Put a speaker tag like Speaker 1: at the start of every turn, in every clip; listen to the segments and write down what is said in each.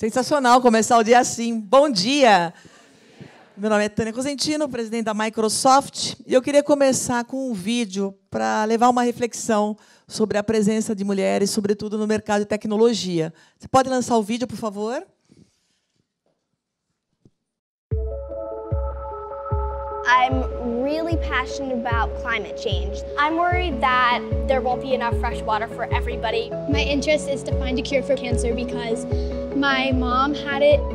Speaker 1: Sensacional começar o dia assim. Bom dia! Bom dia. Meu nome é Tânia Cosentino, presidente da Microsoft, e eu queria começar com um vídeo para levar uma reflexão sobre a presença de mulheres, sobretudo no mercado de tecnologia. Você pode lançar o vídeo, por favor? I'm really passionate about climate change. I'm worried that there won't be enough fresh water for everybody. My interest is to find a cure for cancer because My mom had it. whoa!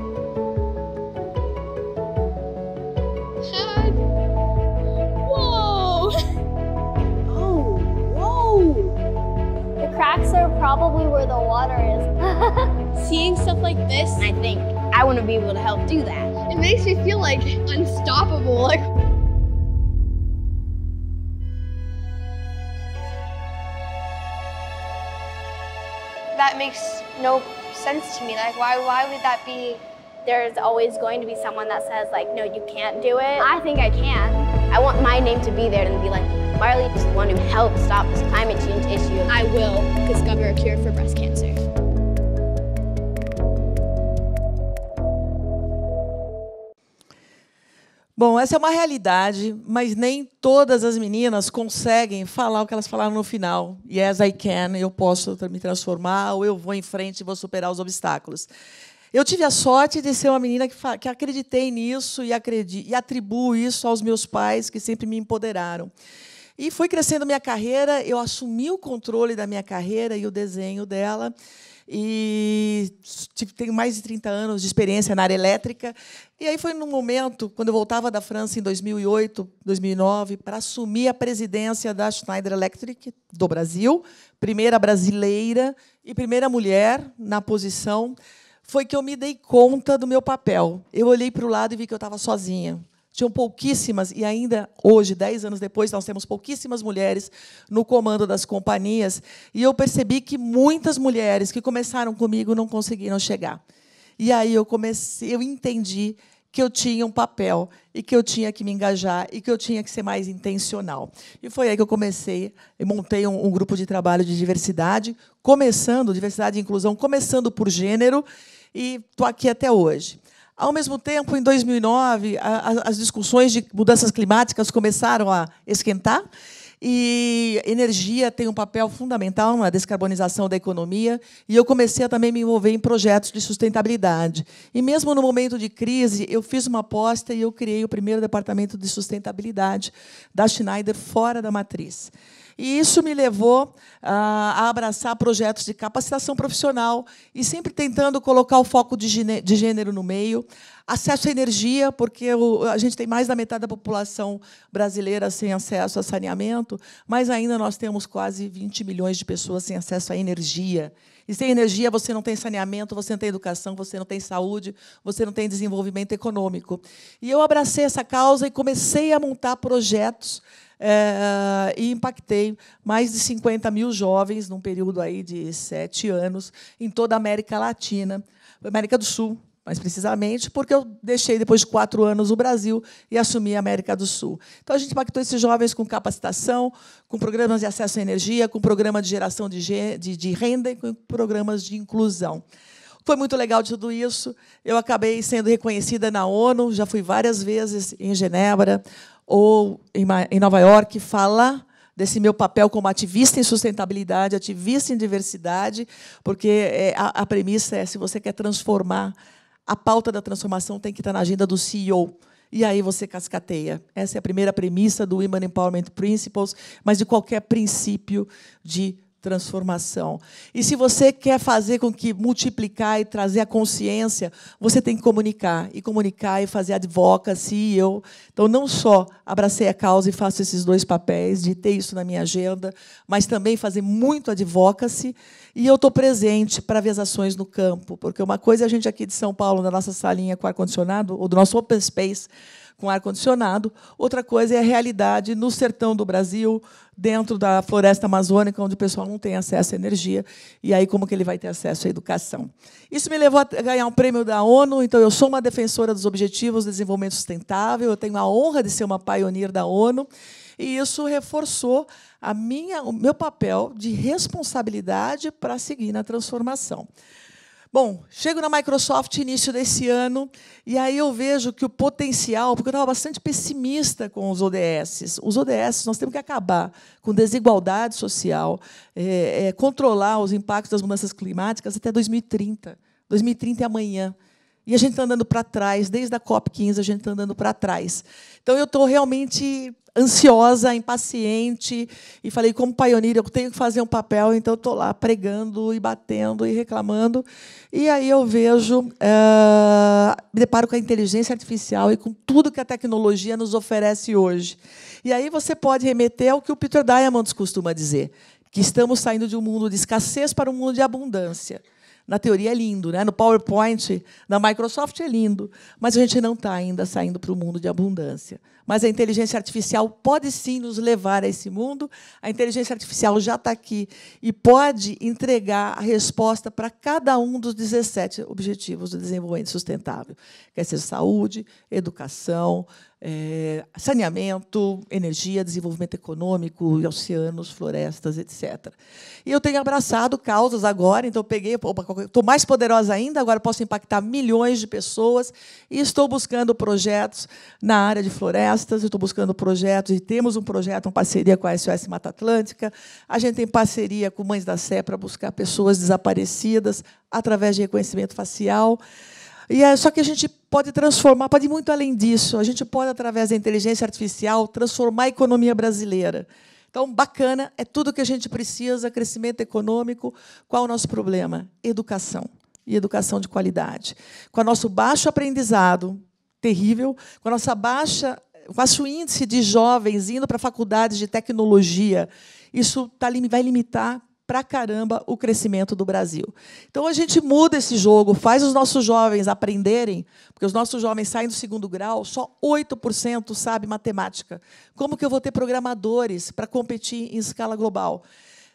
Speaker 1: oh, whoa! The cracks are probably where the water is. Seeing stuff like this, I think I want to be able to help do that. It makes me feel like unstoppable. Like, that makes no sense to me. Like, why, why would that be? There's always going to be someone that says, like, no, you can't do it. I think I can. I want my name to be there and be like, Marley is the one who helped stop this climate change issue. I will discover a cure for breast cancer. Bom, essa é uma realidade, mas nem todas as meninas conseguem falar o que elas falaram no final. Yes, I can, eu posso me transformar, ou eu vou em frente e vou superar os obstáculos. Eu tive a sorte de ser uma menina que, que acreditei nisso e, acredi e atribuo isso aos meus pais, que sempre me empoderaram. E foi crescendo minha carreira, eu assumi o controle da minha carreira e o desenho dela e tipo, tenho mais de 30 anos de experiência na área elétrica. E aí foi num momento, quando eu voltava da França em 2008, 2009, para assumir a presidência da Schneider Electric do Brasil, primeira brasileira e primeira mulher na posição, foi que eu me dei conta do meu papel. Eu olhei para o lado e vi que eu estava sozinha tinham pouquíssimas, e ainda hoje, dez anos depois, nós temos pouquíssimas mulheres no comando das companhias, e eu percebi que muitas mulheres que começaram comigo não conseguiram chegar. E aí eu comecei, eu entendi que eu tinha um papel e que eu tinha que me engajar e que eu tinha que ser mais intencional. E foi aí que eu comecei, eu montei um, um grupo de trabalho de diversidade, começando diversidade e inclusão, começando por gênero e estou aqui até hoje. Ao mesmo tempo, em 2009, as discussões de mudanças climáticas começaram a esquentar e energia tem um papel fundamental na descarbonização da economia, e eu comecei a também me envolver em projetos de sustentabilidade. E mesmo no momento de crise, eu fiz uma aposta e eu criei o primeiro departamento de sustentabilidade da Schneider fora da matriz. E isso me levou ah, a abraçar projetos de capacitação profissional e sempre tentando colocar o foco de gênero no meio, acesso à energia, porque a gente tem mais da metade da população brasileira sem acesso a saneamento, mas ainda nós temos quase 20 milhões de pessoas sem acesso à energia. E sem energia você não tem saneamento, você não tem educação, você não tem saúde, você não tem desenvolvimento econômico. E eu abracei essa causa e comecei a montar projetos é, e impactei mais de 50 mil jovens num período aí de sete anos em toda a América Latina, América do Sul, mais precisamente, porque eu deixei depois de quatro anos o Brasil e assumi a América do Sul. Então a gente impactou esses jovens com capacitação, com programas de acesso à energia, com programa de geração de, de, de renda e com programas de inclusão. Foi muito legal de tudo isso. Eu acabei sendo reconhecida na ONU, já fui várias vezes em Genebra ou em Nova York falar desse meu papel como ativista em sustentabilidade, ativista em diversidade, porque é, a, premissa é se você quer transformar a pauta da transformação tem que estar na agenda do CEO. E aí você cascateia. Essa é a primeira premissa do Women Empowerment Principles, mas de qualquer princípio de transformação. E se você quer fazer com que multiplicar e trazer a consciência, você tem que comunicar e comunicar e fazer advocacy e eu. Então não só abracei a causa e faço esses dois papéis de ter isso na minha agenda, mas também fazer muito advocacy e eu estou presente para ver as ações no campo, porque uma coisa é a gente aqui de São Paulo na nossa salinha com ar condicionado ou do nosso open space com ar-condicionado, outra coisa é a realidade no sertão do Brasil, dentro da floresta amazônica, onde o pessoal não tem acesso à energia, e aí como que ele vai ter acesso à educação? Isso me levou a ganhar um prêmio da ONU, então eu sou uma defensora dos Objetivos de Desenvolvimento Sustentável, eu tenho a honra de ser uma pioneira da ONU, e isso reforçou a minha, o meu papel de responsabilidade para seguir na transformação. Bom, chego na Microsoft início desse ano e aí eu vejo que o potencial, porque eu estava bastante pessimista com os ODS. Os ODS, nós temos que acabar com desigualdade social, é, é, controlar os impactos das mudanças climáticas até 2030. 2030 é amanhã. E a gente está andando para trás, desde a COP15 a gente está andando para trás. Então eu estou realmente ansiosa, impaciente, e falei, como pioneira, eu tenho que fazer um papel, então estou lá pregando e batendo e reclamando. E aí eu vejo, é, me deparo com a inteligência artificial e com tudo que a tecnologia nos oferece hoje. E aí você pode remeter ao que o Peter Diamond costuma dizer, que estamos saindo de um mundo de escassez para um mundo de abundância. Na teoria é lindo, né? no PowerPoint da Microsoft é lindo, mas a gente não está ainda saindo para o mundo de abundância. Mas a inteligência artificial pode sim nos levar a esse mundo. A inteligência artificial já está aqui e pode entregar a resposta para cada um dos 17 objetivos do desenvolvimento sustentável, quer seja saúde, educação, é, saneamento, energia, desenvolvimento econômico, oceanos, florestas, etc. E eu tenho abraçado causas agora, então peguei, estou mais poderosa ainda, agora posso impactar milhões de pessoas e estou buscando projetos na área de florestas, estou buscando projetos e temos um projeto, uma parceria com a SOS Mata Atlântica, a gente tem parceria com Mães da Sé para buscar pessoas desaparecidas através de reconhecimento facial. E é, só que a gente pode transformar, pode ir muito além disso. A gente pode, através da inteligência artificial, transformar a economia brasileira. Então, bacana, é tudo que a gente precisa, crescimento econômico. Qual é o nosso problema? Educação. E educação de qualidade. Com o nosso baixo aprendizado, terrível, com a nossa baixa, baixo índice de jovens indo para faculdades de tecnologia, isso tá, vai limitar pra caramba o crescimento do Brasil. Então a gente muda esse jogo, faz os nossos jovens aprenderem, porque os nossos jovens saem do segundo grau, só 8% sabe matemática. Como que eu vou ter programadores para competir em escala global?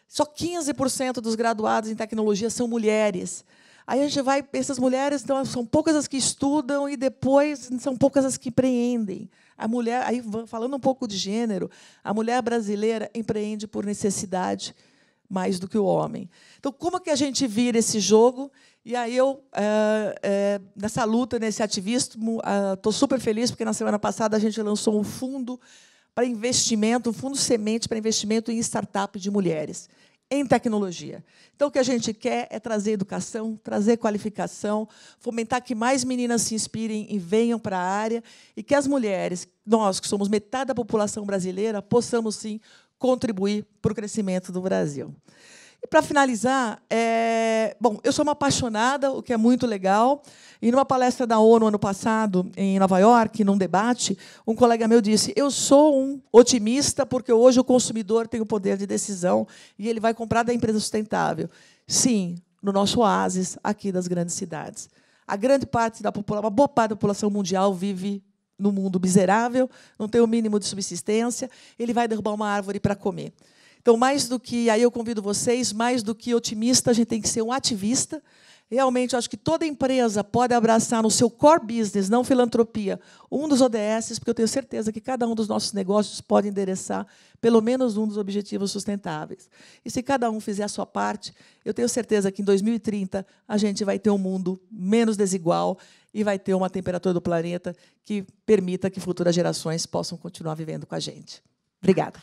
Speaker 1: Só 15% dos graduados em tecnologia são mulheres. Aí a gente vai, essas mulheres então, são poucas as que estudam e depois são poucas as que empreendem. A mulher, aí falando um pouco de gênero, a mulher brasileira empreende por necessidade mais do que o homem. Então, como que a gente vira esse jogo? E aí eu, é, é, nessa luta, nesse ativismo, estou ah, super feliz, porque na semana passada a gente lançou um fundo para investimento, um fundo semente para investimento em startup de mulheres, em tecnologia. Então, o que a gente quer é trazer educação, trazer qualificação, fomentar que mais meninas se inspirem e venham para a área e que as mulheres, nós que somos metade da população brasileira, possamos sim contribuir para o crescimento do Brasil. E para finalizar, é... bom, eu sou uma apaixonada, o que é muito legal. E numa palestra da ONU ano passado em Nova York, num debate, um colega meu disse: "Eu sou um otimista porque hoje o consumidor tem o poder de decisão e ele vai comprar da empresa sustentável". Sim, no nosso oásis aqui das grandes cidades. A grande parte da população, uma boa parte da população mundial vive no mundo miserável, não tem o mínimo de subsistência, ele vai derrubar uma árvore para comer. Então, mais do que, aí eu convido vocês, mais do que otimista, a gente tem que ser um ativista. Realmente, eu acho que toda empresa pode abraçar no seu core business, não filantropia, um dos ODSs, porque eu tenho certeza que cada um dos nossos negócios pode endereçar pelo menos um dos objetivos sustentáveis. E se cada um fizer a sua parte, eu tenho certeza que em 2030 a gente vai ter um mundo menos desigual e vai ter uma temperatura do planeta que permita que futuras gerações possam continuar vivendo com a gente. Obrigada.